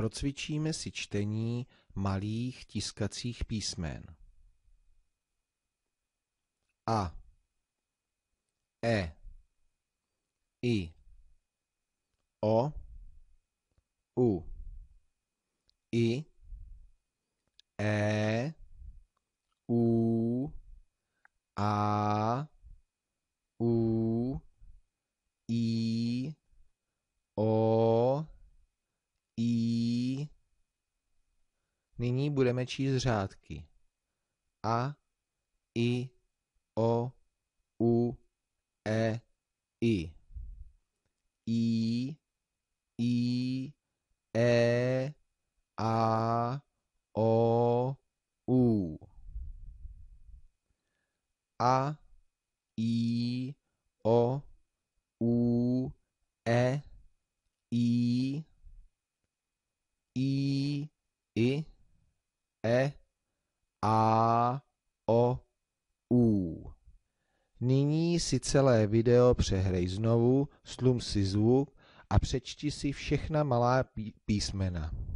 Procvičíme si čtení malých tiskacích písmen. A E I O U I E U A U I Nyní budeme číst řádky. A, I, O, U, E, I. I, I, E, A, O, U. A, I, O, U, E, I. e, a, o, u. Nyní si celé video přehrej znovu, slum si zvuk a přečti si všechna malá písmena.